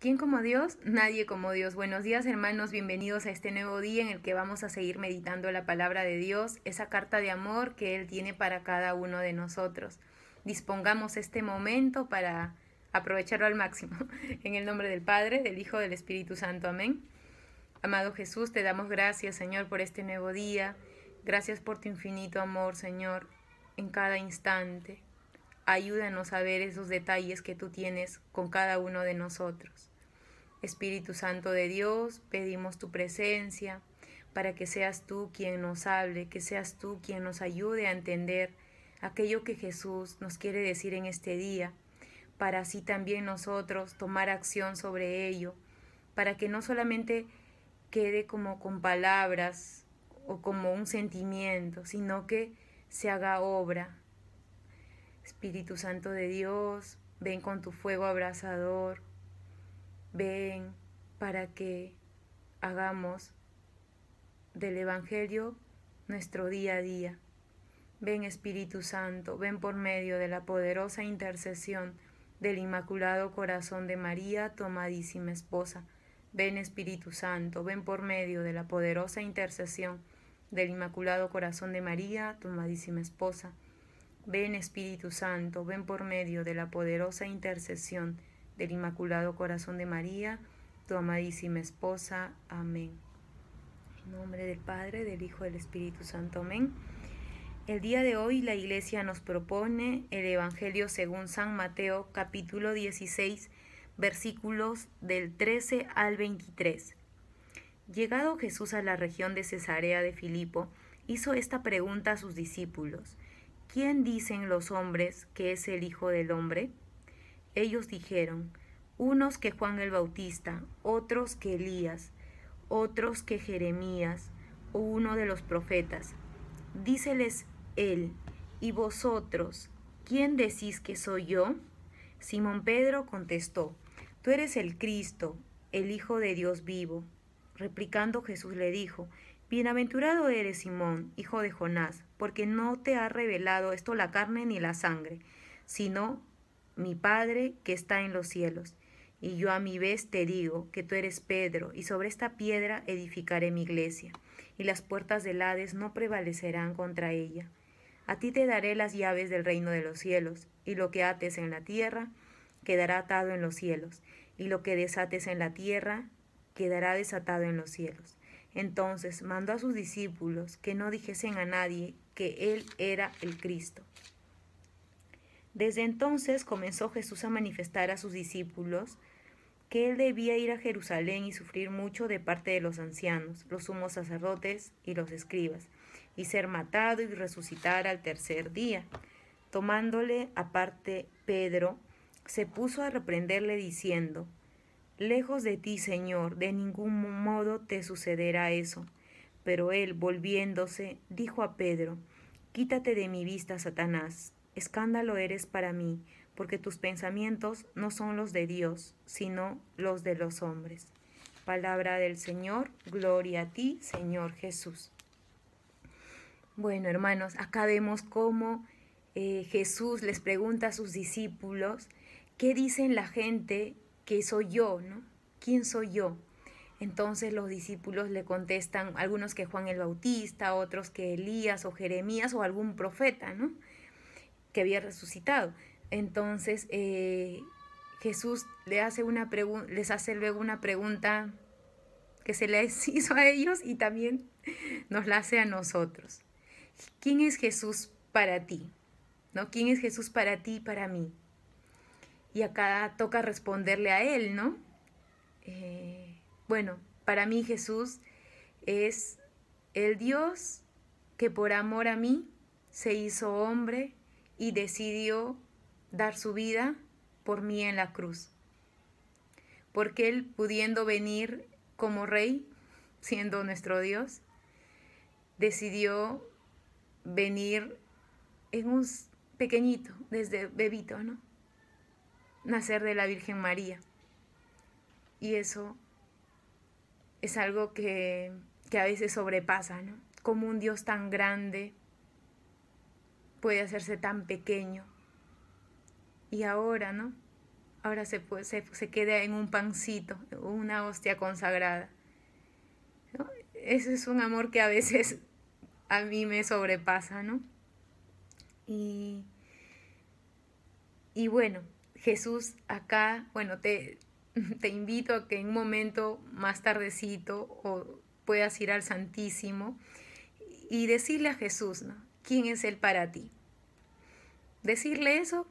¿Quién como Dios? Nadie como Dios. Buenos días hermanos, bienvenidos a este nuevo día en el que vamos a seguir meditando la palabra de Dios, esa carta de amor que Él tiene para cada uno de nosotros. Dispongamos este momento para aprovecharlo al máximo. En el nombre del Padre, del Hijo, del Espíritu Santo. Amén. Amado Jesús, te damos gracias Señor por este nuevo día. Gracias por tu infinito amor Señor en cada instante. Ayúdanos a ver esos detalles que tú tienes con cada uno de nosotros. Espíritu Santo de Dios, pedimos tu presencia para que seas tú quien nos hable, que seas tú quien nos ayude a entender aquello que Jesús nos quiere decir en este día, para así también nosotros tomar acción sobre ello, para que no solamente quede como con palabras o como un sentimiento, sino que se haga obra. Espíritu Santo de Dios, ven con tu fuego abrazador ven para que hagamos del Evangelio nuestro día a día. Ven Espíritu Santo, ven por medio de la poderosa intercesión del Inmaculado Corazón de María, tomadísima esposa. Ven Espíritu Santo, ven por medio de la poderosa intercesión del Inmaculado Corazón de María, tomadísima esposa. Ven Espíritu Santo, ven por medio de la poderosa intercesión del Inmaculado Corazón de María, tu amadísima esposa. Amén. En nombre del Padre, del Hijo y del Espíritu Santo. Amén. El día de hoy la Iglesia nos propone el Evangelio según San Mateo capítulo 16 versículos del 13 al 23. Llegado Jesús a la región de Cesarea de Filipo, hizo esta pregunta a sus discípulos. ¿Quién dicen los hombres que es el Hijo del Hombre? Ellos dijeron, unos que Juan el Bautista, otros que Elías, otros que Jeremías o uno de los profetas. Díceles él, ¿y vosotros quién decís que soy yo? Simón Pedro contestó, Tú eres el Cristo, el Hijo de Dios vivo. Replicando Jesús le dijo, Bienaventurado eres Simón, hijo de Jonás, porque no te ha revelado esto la carne ni la sangre, sino mi Padre que está en los cielos. Y yo a mi vez te digo que tú eres Pedro, y sobre esta piedra edificaré mi iglesia, y las puertas del Hades no prevalecerán contra ella. A ti te daré las llaves del reino de los cielos, y lo que ates en la tierra quedará atado en los cielos, y lo que desates en la tierra quedará desatado en los cielos. Entonces mandó a sus discípulos que no dijesen a nadie que él era el Cristo. Desde entonces comenzó Jesús a manifestar a sus discípulos que él debía ir a Jerusalén y sufrir mucho de parte de los ancianos, los sumos sacerdotes y los escribas, y ser matado y resucitar al tercer día. Tomándole aparte Pedro, se puso a reprenderle diciendo, Lejos de ti, Señor, de ningún modo te sucederá eso. Pero él, volviéndose, dijo a Pedro, Quítate de mi vista, Satanás, Escándalo eres para mí, porque tus pensamientos no son los de Dios, sino los de los hombres. Palabra del Señor, gloria a ti, Señor Jesús. Bueno, hermanos, acá vemos cómo eh, Jesús les pregunta a sus discípulos, ¿qué dicen la gente que soy yo? ¿no? ¿Quién soy yo? Entonces los discípulos le contestan, algunos que Juan el Bautista, otros que Elías o Jeremías o algún profeta, ¿no? que había resucitado. Entonces eh, Jesús les hace luego una pregunta que se les hizo a ellos y también nos la hace a nosotros. ¿Quién es Jesús para ti? ¿No? ¿Quién es Jesús para ti y para mí? Y acá toca responderle a él, ¿no? Eh, bueno, para mí Jesús es el Dios que por amor a mí se hizo hombre y decidió dar su vida por mí en la cruz. Porque Él, pudiendo venir como Rey, siendo nuestro Dios, decidió venir en un pequeñito, desde bebito, ¿no? Nacer de la Virgen María. Y eso es algo que, a veces sobrepasa, ¿no? Como un Dios tan grande, puede hacerse tan pequeño. Y ahora, ¿no? Ahora se, puede, se, queda en un pancito, una hostia consagrada. Ese es un amor que a veces a mí me sobrepasa, ¿no? Y, bueno, Jesús acá, bueno, te, te invito a que en un momento más tardecito o puedas ir al Santísimo y decirle a Jesús, ¿no? quién es Él para ti. Decirle eso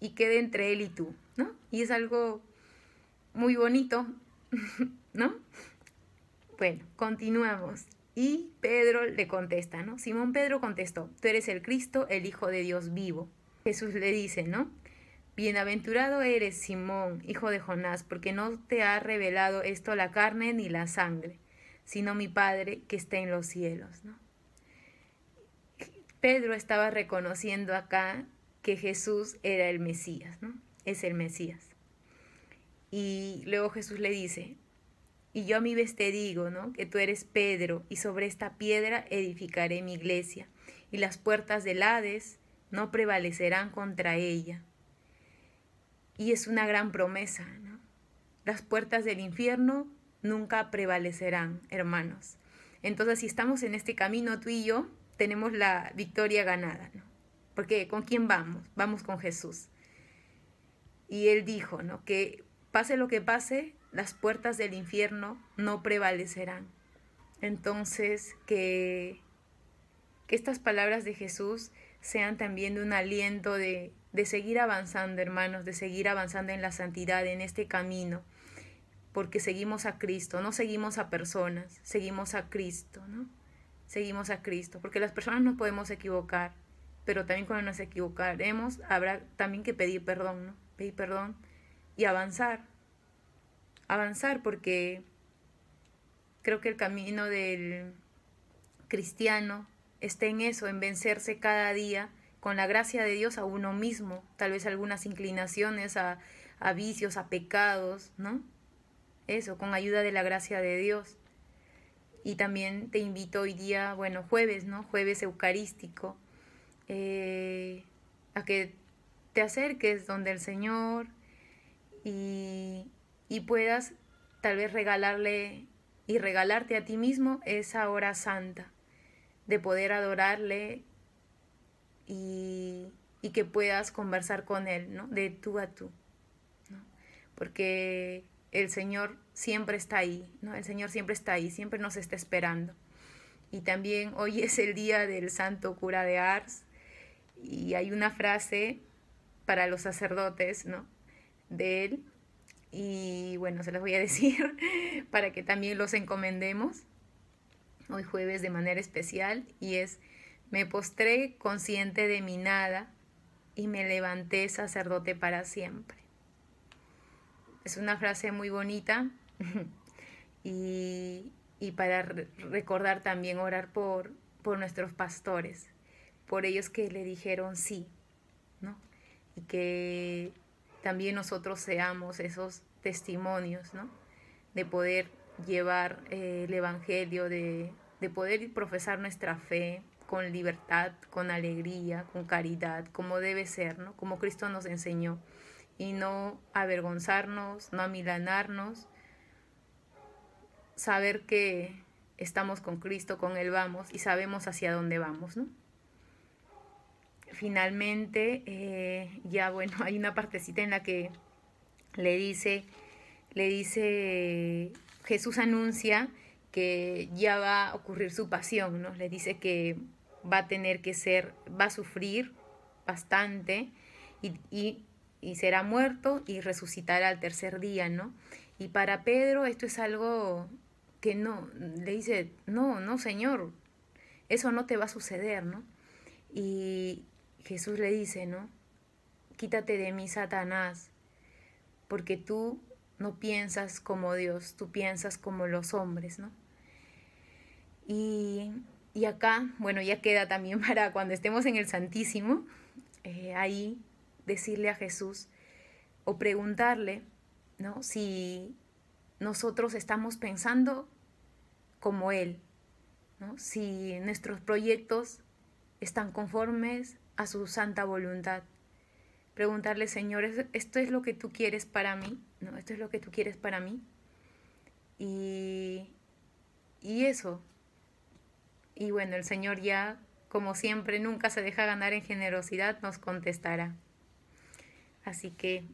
y quede entre Él y tú, ¿no? Y es algo muy bonito, ¿no? Bueno, continuamos. Y Pedro le contesta, ¿no? Simón Pedro contestó, tú eres el Cristo, el Hijo de Dios vivo. Jesús le dice, ¿no? Bienaventurado eres, Simón, hijo de Jonás, porque no te ha revelado esto la carne ni la sangre, sino mi Padre que está en los cielos, ¿no? Pedro estaba reconociendo acá que Jesús era el Mesías, ¿no? Es el Mesías. Y luego Jesús le dice, y yo a mi vez te digo, ¿no? Que tú eres Pedro, y sobre esta piedra edificaré mi iglesia, y las puertas del Hades no prevalecerán contra ella. Y es una gran promesa, ¿no? Las puertas del infierno nunca prevalecerán, hermanos. Entonces, si estamos en este camino tú y yo, tenemos la victoria ganada, ¿no? Porque ¿con quién vamos? Vamos con Jesús. Y él dijo, ¿no? Que pase lo que pase, las puertas del infierno no prevalecerán. Entonces, que, que estas palabras de Jesús sean también de un aliento de, de seguir avanzando, hermanos, de seguir avanzando en la santidad, en este camino, porque seguimos a Cristo, no seguimos a personas, seguimos a Cristo, ¿no? seguimos a Cristo, porque las personas no podemos equivocar, pero también cuando nos equivocaremos habrá también que pedir perdón, ¿no? Pedir perdón y avanzar. Avanzar porque creo que el camino del cristiano está en eso, en vencerse cada día con la gracia de Dios a uno mismo, tal vez algunas inclinaciones a, a vicios, a pecados, ¿no? Eso, con ayuda de la gracia de Dios. Y también te invito hoy día, bueno, jueves, ¿no? Jueves eucarístico, eh, a que te acerques donde el Señor y, y puedas tal vez regalarle y regalarte a ti mismo esa hora santa, de poder adorarle y, y que puedas conversar con Él, ¿no? De tú a tú, ¿no? Porque el Señor siempre está ahí, ¿no? El Señor siempre está ahí, siempre nos está esperando. Y también hoy es el día del Santo Cura de Ars y hay una frase para los sacerdotes, ¿no? De él. Y bueno, se las voy a decir para que también los encomendemos hoy jueves de manera especial y es, me postré consciente de mi nada y me levanté sacerdote para siempre. Es una frase muy bonita y, para recordar también orar por, por nuestros pastores, por ellos que le dijeron sí, ¿no? Y que también nosotros seamos esos testimonios, ¿no? De poder llevar eh, el Evangelio, de, de poder profesar nuestra fe con libertad, con alegría, con caridad, como debe ser, ¿no? Como Cristo nos enseñó y no avergonzarnos, no amilanarnos, saber que estamos con Cristo, con Él vamos y sabemos hacia dónde vamos, ¿no? Finalmente, eh, ya bueno, hay una partecita en la que le dice, le dice, Jesús anuncia que ya va a ocurrir su pasión, ¿no? Le dice que va a tener que ser, va a sufrir bastante y y será muerto y resucitará al tercer día, ¿no? Y para Pedro esto es algo que no, le dice, no, no, Señor, eso no te va a suceder, ¿no? Y Jesús le dice, ¿no? Quítate de mí, Satanás, porque tú no piensas como Dios, tú piensas como los hombres, ¿no? Y, acá, bueno, ya queda también para cuando estemos en el Santísimo, eh, ahí decirle a Jesús o preguntarle, ¿no? Si nosotros estamos pensando como Él, si nuestros proyectos están conformes a su santa voluntad. Preguntarle, Señor, ¿esto es lo que tú quieres para mí? ¿No? ¿Esto es lo que tú quieres para mí? Y, y eso. Y bueno, el Señor ya, como siempre, nunca se deja ganar en generosidad, nos contestará. Así que,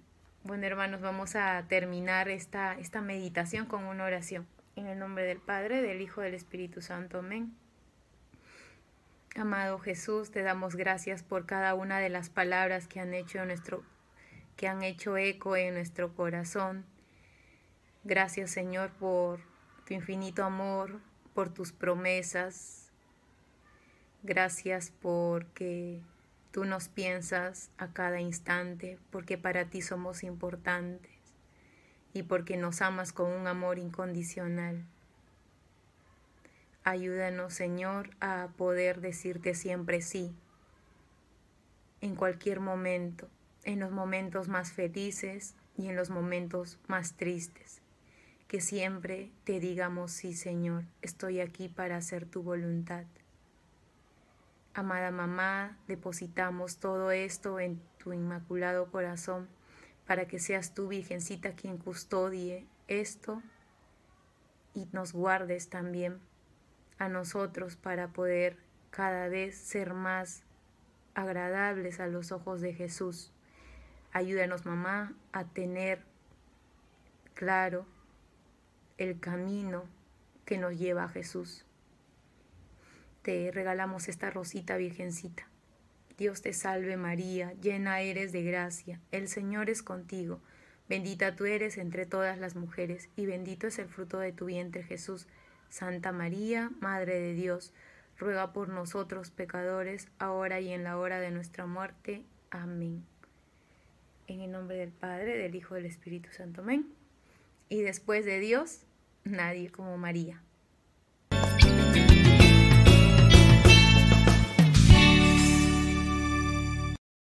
bueno hermanos, vamos a terminar esta, esta meditación con una oración. En el nombre del Padre, del Hijo, del Espíritu Santo. Amén. Amado Jesús, te damos gracias por cada una de las palabras que han hecho, nuestro, que han hecho eco en nuestro corazón. Gracias Señor por tu infinito amor, por tus promesas. Gracias porque Tú nos piensas a cada instante porque para ti somos importantes y porque nos amas con un amor incondicional. Ayúdanos, Señor, a poder decirte siempre sí, en cualquier momento, en los momentos más felices y en los momentos más tristes. Que siempre te digamos sí, Señor, estoy aquí para hacer tu voluntad. Amada mamá, depositamos todo esto en tu inmaculado corazón para que seas tú, Virgencita, quien custodie esto y nos guardes también a nosotros para poder cada vez ser más agradables a los ojos de Jesús. Ayúdanos, mamá, a tener claro el camino que nos lleva a Jesús te regalamos esta rosita virgencita. Dios te salve María, llena eres de gracia, el Señor es contigo, bendita tú eres entre todas las mujeres, y bendito es el fruto de tu vientre Jesús. Santa María, Madre de Dios, ruega por nosotros pecadores, ahora y en la hora de nuestra muerte. Amén. En el nombre del Padre, del Hijo y del Espíritu Santo. Amén. Y después de Dios, nadie como María.